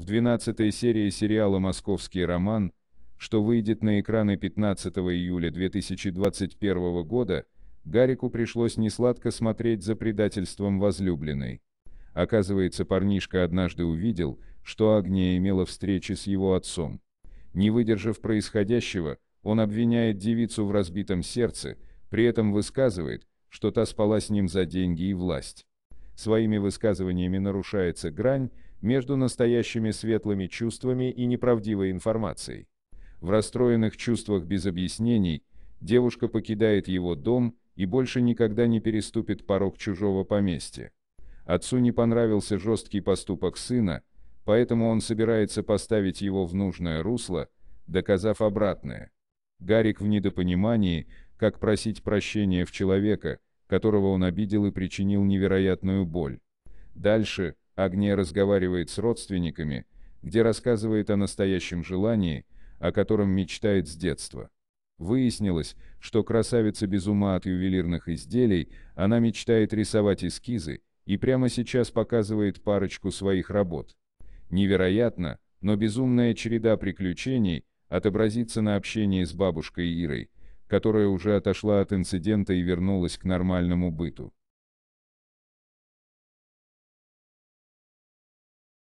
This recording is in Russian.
в 12 серии сериала «Московский роман», что выйдет на экраны 15 июля 2021 года, Гарику пришлось несладко смотреть за предательством возлюбленной. Оказывается, парнишка однажды увидел, что Агния имела встречи с его отцом. Не выдержав происходящего, он обвиняет девицу в разбитом сердце, при этом высказывает, что та спала с ним за деньги и власть своими высказываниями нарушается грань между настоящими светлыми чувствами и неправдивой информацией. В расстроенных чувствах без объяснений девушка покидает его дом и больше никогда не переступит порог чужого поместья. Отцу не понравился жесткий поступок сына, поэтому он собирается поставить его в нужное русло, доказав обратное. Гарик в недопонимании, как просить прощения в человека – которого он обидел и причинил невероятную боль. Дальше Агния разговаривает с родственниками, где рассказывает о настоящем желании, о котором мечтает с детства. Выяснилось, что красавица без ума от ювелирных изделий, она мечтает рисовать эскизы и прямо сейчас показывает парочку своих работ. Невероятно, но безумная череда приключений отобразится на общении с бабушкой Ирой, которая уже отошла от инцидента и вернулась к нормальному быту.